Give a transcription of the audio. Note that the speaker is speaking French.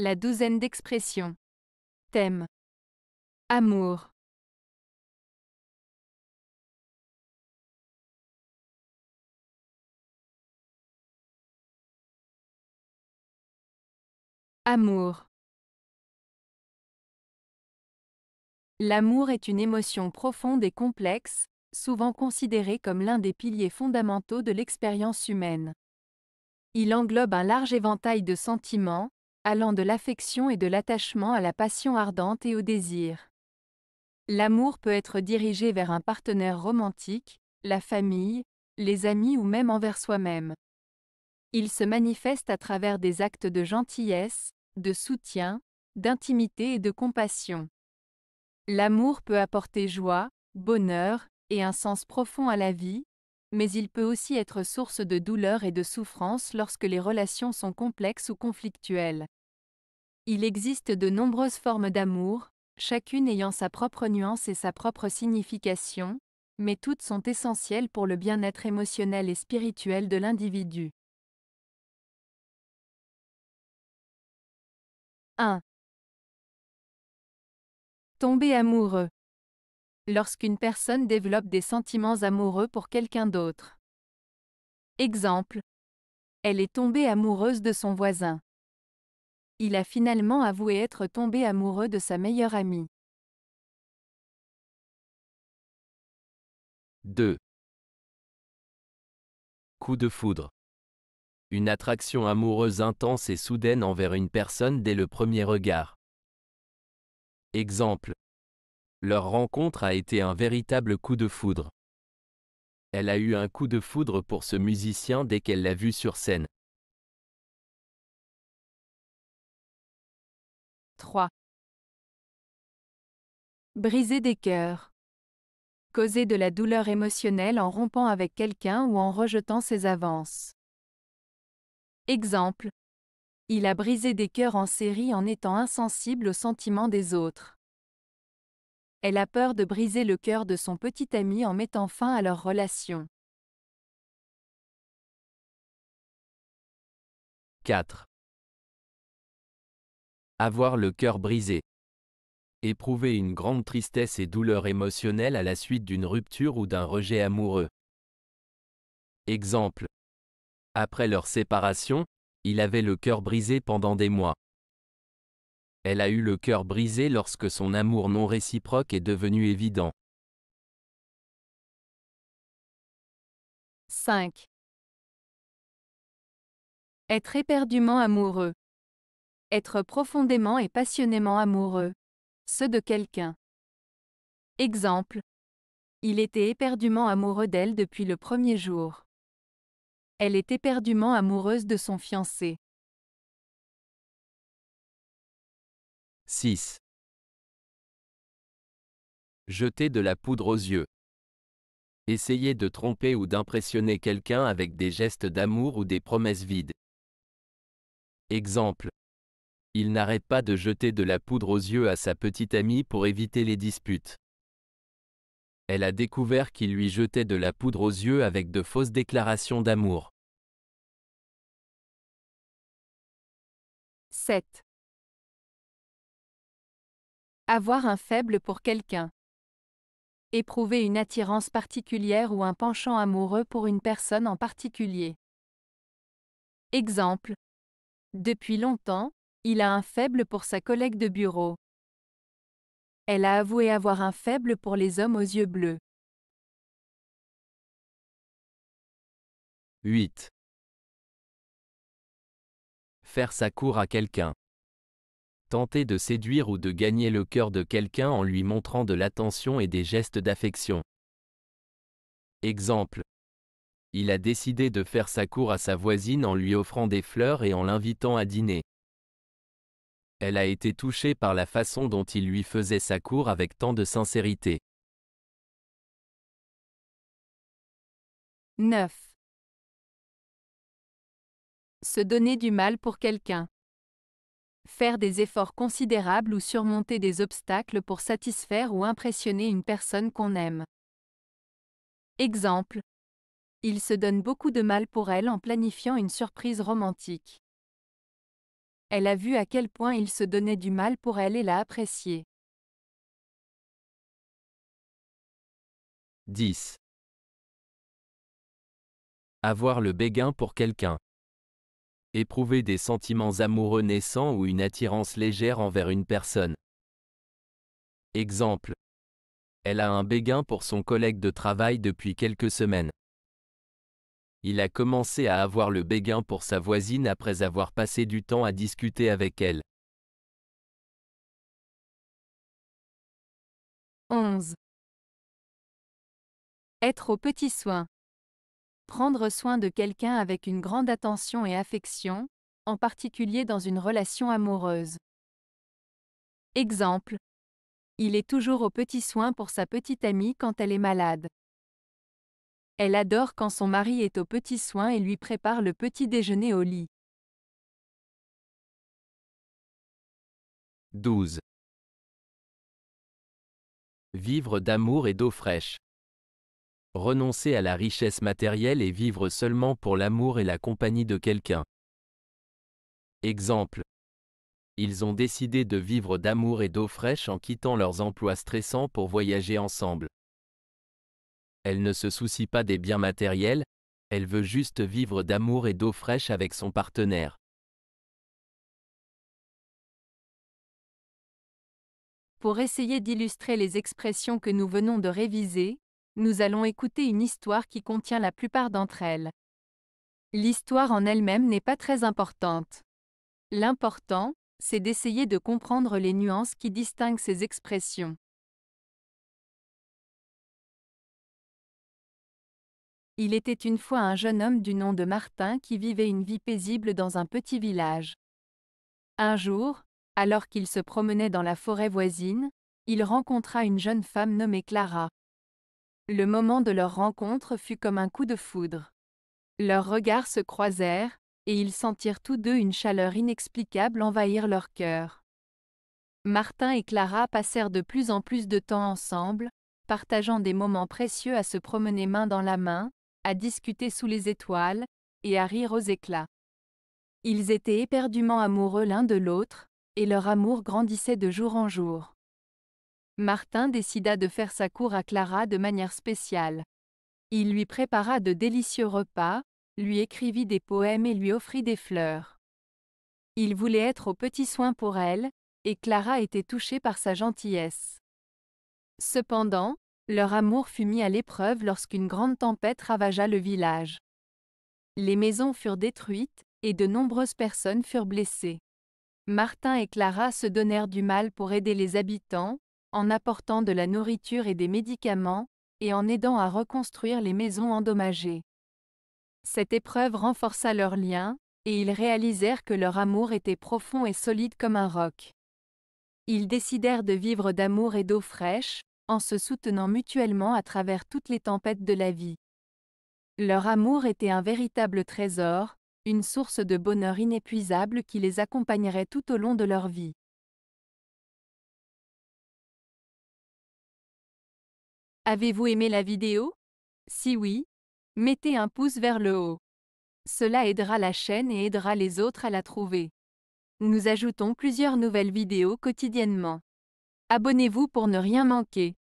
La douzaine d'expressions. Thème. Amour. Amour. L'amour est une émotion profonde et complexe, souvent considérée comme l'un des piliers fondamentaux de l'expérience humaine. Il englobe un large éventail de sentiments, allant de l'affection et de l'attachement à la passion ardente et au désir. L'amour peut être dirigé vers un partenaire romantique, la famille, les amis ou même envers soi-même. Il se manifeste à travers des actes de gentillesse, de soutien, d'intimité et de compassion. L'amour peut apporter joie, bonheur, et un sens profond à la vie, mais il peut aussi être source de douleur et de souffrance lorsque les relations sont complexes ou conflictuelles. Il existe de nombreuses formes d'amour, chacune ayant sa propre nuance et sa propre signification, mais toutes sont essentielles pour le bien-être émotionnel et spirituel de l'individu. 1. Tomber amoureux. Lorsqu'une personne développe des sentiments amoureux pour quelqu'un d'autre. Exemple. Elle est tombée amoureuse de son voisin il a finalement avoué être tombé amoureux de sa meilleure amie. 2. Coup de foudre. Une attraction amoureuse intense et soudaine envers une personne dès le premier regard. Exemple. Leur rencontre a été un véritable coup de foudre. Elle a eu un coup de foudre pour ce musicien dès qu'elle l'a vu sur scène. 3. Briser des cœurs. Causer de la douleur émotionnelle en rompant avec quelqu'un ou en rejetant ses avances. Exemple. Il a brisé des cœurs en série en étant insensible aux sentiments des autres. Elle a peur de briser le cœur de son petit ami en mettant fin à leur relation. 4. Avoir le cœur brisé. Éprouver une grande tristesse et douleur émotionnelle à la suite d'une rupture ou d'un rejet amoureux. Exemple. Après leur séparation, il avait le cœur brisé pendant des mois. Elle a eu le cœur brisé lorsque son amour non réciproque est devenu évident. 5. Être éperdument amoureux. Être profondément et passionnément amoureux. Ceux de quelqu'un. Exemple. Il était éperdument amoureux d'elle depuis le premier jour. Elle est éperdument amoureuse de son fiancé. 6. Jeter de la poudre aux yeux. Essayer de tromper ou d'impressionner quelqu'un avec des gestes d'amour ou des promesses vides. Exemple il n'arrête pas de jeter de la poudre aux yeux à sa petite amie pour éviter les disputes. Elle a découvert qu'il lui jetait de la poudre aux yeux avec de fausses déclarations d'amour. 7. Avoir un faible pour quelqu'un. Éprouver une attirance particulière ou un penchant amoureux pour une personne en particulier. Exemple. Depuis longtemps, il a un faible pour sa collègue de bureau. Elle a avoué avoir un faible pour les hommes aux yeux bleus. 8. Faire sa cour à quelqu'un. Tenter de séduire ou de gagner le cœur de quelqu'un en lui montrant de l'attention et des gestes d'affection. Exemple. Il a décidé de faire sa cour à sa voisine en lui offrant des fleurs et en l'invitant à dîner. Elle a été touchée par la façon dont il lui faisait sa cour avec tant de sincérité. 9. Se donner du mal pour quelqu'un. Faire des efforts considérables ou surmonter des obstacles pour satisfaire ou impressionner une personne qu'on aime. Exemple. Il se donne beaucoup de mal pour elle en planifiant une surprise romantique. Elle a vu à quel point il se donnait du mal pour elle et l'a apprécié. 10. Avoir le béguin pour quelqu'un. Éprouver des sentiments amoureux naissants ou une attirance légère envers une personne. Exemple. Elle a un béguin pour son collègue de travail depuis quelques semaines. Il a commencé à avoir le béguin pour sa voisine après avoir passé du temps à discuter avec elle. 11. Être au petits soins. Prendre soin de quelqu'un avec une grande attention et affection, en particulier dans une relation amoureuse. Exemple. Il est toujours au petit soin pour sa petite amie quand elle est malade. Elle adore quand son mari est aux petits soins et lui prépare le petit déjeuner au lit. 12. Vivre d'amour et d'eau fraîche. Renoncer à la richesse matérielle et vivre seulement pour l'amour et la compagnie de quelqu'un. Exemple. Ils ont décidé de vivre d'amour et d'eau fraîche en quittant leurs emplois stressants pour voyager ensemble elle ne se soucie pas des biens matériels, elle veut juste vivre d'amour et d'eau fraîche avec son partenaire. Pour essayer d'illustrer les expressions que nous venons de réviser, nous allons écouter une histoire qui contient la plupart d'entre elles. L'histoire en elle-même n'est pas très importante. L'important, c'est d'essayer de comprendre les nuances qui distinguent ces expressions. Il était une fois un jeune homme du nom de Martin qui vivait une vie paisible dans un petit village. Un jour, alors qu'il se promenait dans la forêt voisine, il rencontra une jeune femme nommée Clara. Le moment de leur rencontre fut comme un coup de foudre. Leurs regards se croisèrent, et ils sentirent tous deux une chaleur inexplicable envahir leur cœur. Martin et Clara passèrent de plus en plus de temps ensemble, partageant des moments précieux à se promener main dans la main, à discuter sous les étoiles, et à rire aux éclats. Ils étaient éperdument amoureux l'un de l'autre, et leur amour grandissait de jour en jour. Martin décida de faire sa cour à Clara de manière spéciale. Il lui prépara de délicieux repas, lui écrivit des poèmes et lui offrit des fleurs. Il voulait être aux petits soins pour elle, et Clara était touchée par sa gentillesse. Cependant, leur amour fut mis à l'épreuve lorsqu'une grande tempête ravagea le village. Les maisons furent détruites, et de nombreuses personnes furent blessées. Martin et Clara se donnèrent du mal pour aider les habitants, en apportant de la nourriture et des médicaments, et en aidant à reconstruire les maisons endommagées. Cette épreuve renforça leurs liens, et ils réalisèrent que leur amour était profond et solide comme un roc. Ils décidèrent de vivre d'amour et d'eau fraîche, en se soutenant mutuellement à travers toutes les tempêtes de la vie. Leur amour était un véritable trésor, une source de bonheur inépuisable qui les accompagnerait tout au long de leur vie. Avez-vous aimé la vidéo Si oui, mettez un pouce vers le haut. Cela aidera la chaîne et aidera les autres à la trouver. Nous ajoutons plusieurs nouvelles vidéos quotidiennement. Abonnez-vous pour ne rien manquer.